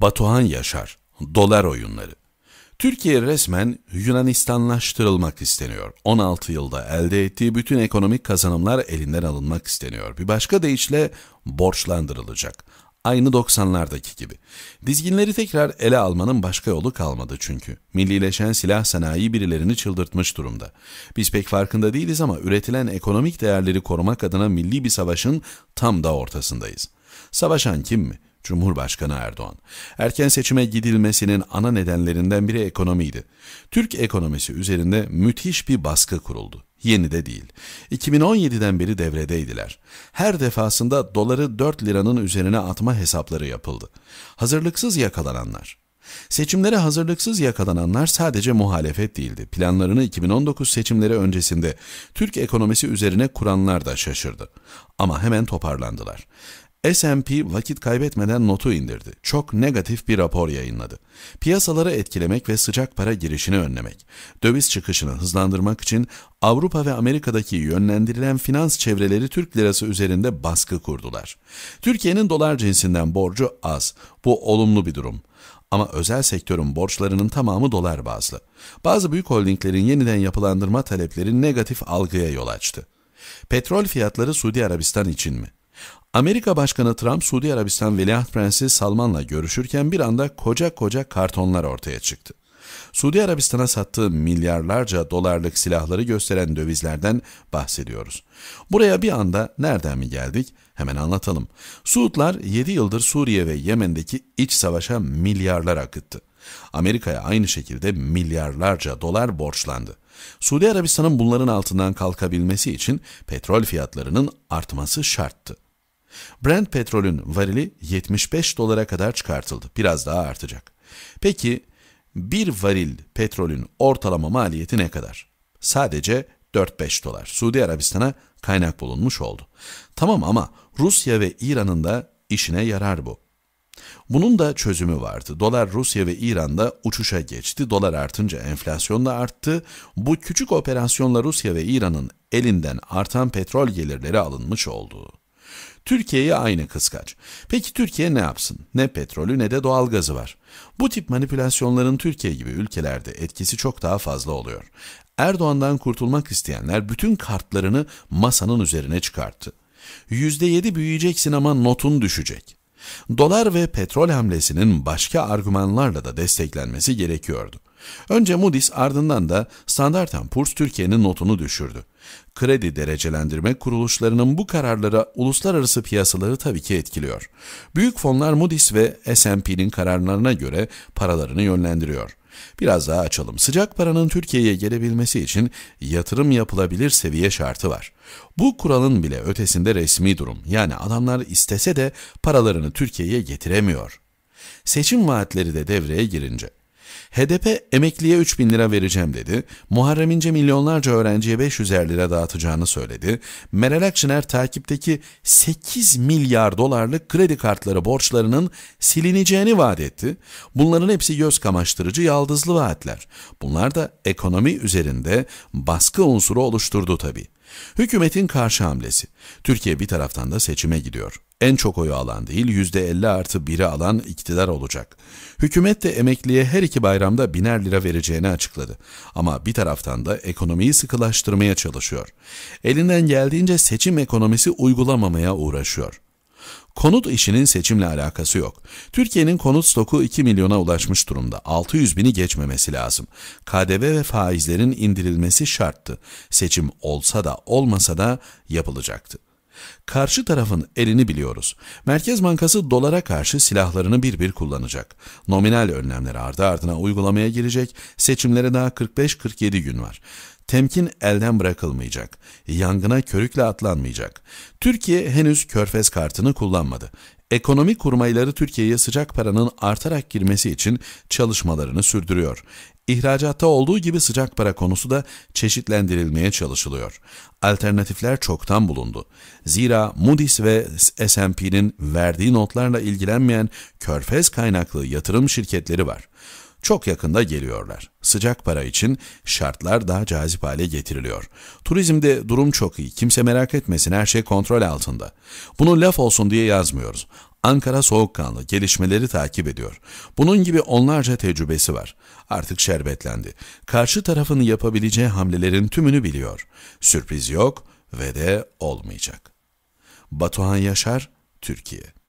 Batuhan Yaşar, Dolar Oyunları Türkiye resmen Yunanistanlaştırılmak isteniyor. 16 yılda elde ettiği bütün ekonomik kazanımlar elinden alınmak isteniyor. Bir başka deyişle borçlandırılacak. Aynı 90'lardaki gibi. Dizginleri tekrar ele almanın başka yolu kalmadı çünkü. Millileşen silah sanayi birilerini çıldırtmış durumda. Biz pek farkında değiliz ama üretilen ekonomik değerleri korumak adına milli bir savaşın tam da ortasındayız. Savaşan kim mi? Cumhurbaşkanı Erdoğan. Erken seçime gidilmesinin ana nedenlerinden biri ekonomiydi. Türk ekonomisi üzerinde müthiş bir baskı kuruldu. Yeni de değil. 2017'den beri devredeydiler. Her defasında doları 4 liranın üzerine atma hesapları yapıldı. Hazırlıksız yakalananlar, Seçimlere hazırlıksız yakalananlar sadece muhalefet değildi. Planlarını 2019 seçimleri öncesinde Türk ekonomisi üzerine kuranlar da şaşırdı. Ama hemen toparlandılar. S&P vakit kaybetmeden notu indirdi. Çok negatif bir rapor yayınladı. Piyasaları etkilemek ve sıcak para girişini önlemek, döviz çıkışını hızlandırmak için Avrupa ve Amerika'daki yönlendirilen finans çevreleri Türk lirası üzerinde baskı kurdular. Türkiye'nin dolar cinsinden borcu az. Bu olumlu bir durum. Ama özel sektörün borçlarının tamamı dolar bazlı. Bazı büyük holdinglerin yeniden yapılandırma talepleri negatif algıya yol açtı. Petrol fiyatları Suudi Arabistan için mi? Amerika Başkanı Trump, Suudi Arabistan Veliaht Prensi Salman'la görüşürken bir anda koca koca kartonlar ortaya çıktı. Suudi Arabistan'a sattığı milyarlarca dolarlık silahları gösteren dövizlerden bahsediyoruz. Buraya bir anda nereden mi geldik? Hemen anlatalım. Suudlar 7 yıldır Suriye ve Yemen'deki iç savaşa milyarlar akıttı. Amerika'ya aynı şekilde milyarlarca dolar borçlandı. Suudi Arabistan'ın bunların altından kalkabilmesi için petrol fiyatlarının artması şarttı. Brent petrolün varili 75 dolara kadar çıkartıldı. Biraz daha artacak. Peki bir varil petrolün ortalama maliyeti ne kadar? Sadece 4-5 dolar. Suudi Arabistan'a kaynak bulunmuş oldu. Tamam ama Rusya ve İran'ın da işine yarar bu. Bunun da çözümü vardı. Dolar Rusya ve İran'da uçuşa geçti. Dolar artınca enflasyon da arttı. Bu küçük operasyonla Rusya ve İran'ın elinden artan petrol gelirleri alınmış oldu. Türkiye'ye aynı kıskaç. Peki Türkiye ne yapsın? Ne petrolü ne de doğalgazı var. Bu tip manipülasyonların Türkiye gibi ülkelerde etkisi çok daha fazla oluyor. Erdoğan'dan kurtulmak isteyenler bütün kartlarını masanın üzerine çıkarttı. %7 büyüyeceksin ama notun düşecek. Dolar ve petrol hamlesinin başka argümanlarla da desteklenmesi gerekiyordu. Önce Moody's ardından da Standard Poor's Türkiye'nin notunu düşürdü. Kredi derecelendirme kuruluşlarının bu kararları uluslararası piyasaları tabii ki etkiliyor. Büyük fonlar Moody's ve S&P'nin kararlarına göre paralarını yönlendiriyor. Biraz daha açalım. Sıcak paranın Türkiye'ye gelebilmesi için yatırım yapılabilir seviye şartı var. Bu kuralın bile ötesinde resmi durum. Yani adamlar istese de paralarını Türkiye'ye getiremiyor. Seçim vaatleri de devreye girince HDP emekliye 3 bin lira vereceğim dedi. Muharrem İnce milyonlarca öğrenciye 500'er lira dağıtacağını söyledi. Meral Akşener takipteki 8 milyar dolarlık kredi kartları borçlarının silineceğini vaat etti. Bunların hepsi göz kamaştırıcı yaldızlı vaatler. Bunlar da ekonomi üzerinde baskı unsuru oluşturdu tabii. Hükümetin karşı hamlesi. Türkiye bir taraftan da seçime gidiyor. En çok oyu alan değil %50 artı 1'i alan iktidar olacak. Hükümet de emekliye her iki bayramda biner lira vereceğini açıkladı. Ama bir taraftan da ekonomiyi sıkılaştırmaya çalışıyor. Elinden geldiğince seçim ekonomisi uygulamamaya uğraşıyor. Konut işinin seçimle alakası yok. Türkiye'nin konut stoku 2 milyona ulaşmış durumda. 600 bini geçmemesi lazım. KDV ve faizlerin indirilmesi şarttı. Seçim olsa da olmasa da yapılacaktı. Karşı tarafın elini biliyoruz. Merkez Bankası dolara karşı silahlarını bir bir kullanacak. Nominal önlemleri ardı ardına uygulamaya girecek. Seçimlere daha 45-47 gün var. Temkin elden bırakılmayacak. Yangına körükle atlanmayacak. Türkiye henüz körfez kartını kullanmadı. Ekonomi kurmayları Türkiye'ye sıcak paranın artarak girmesi için çalışmalarını sürdürüyor. İhracatta olduğu gibi sıcak para konusu da çeşitlendirilmeye çalışılıyor. Alternatifler çoktan bulundu. Zira Moody's ve S&P'nin verdiği notlarla ilgilenmeyen körfez kaynaklı yatırım şirketleri var. Çok yakında geliyorlar. Sıcak para için şartlar daha cazip hale getiriliyor. Turizmde durum çok iyi. Kimse merak etmesin her şey kontrol altında. Bunu laf olsun diye yazmıyoruz. Ankara soğukkanlı, gelişmeleri takip ediyor. Bunun gibi onlarca tecrübesi var. Artık şerbetlendi. Karşı tarafın yapabileceği hamlelerin tümünü biliyor. Sürpriz yok ve de olmayacak. Batuhan Yaşar, Türkiye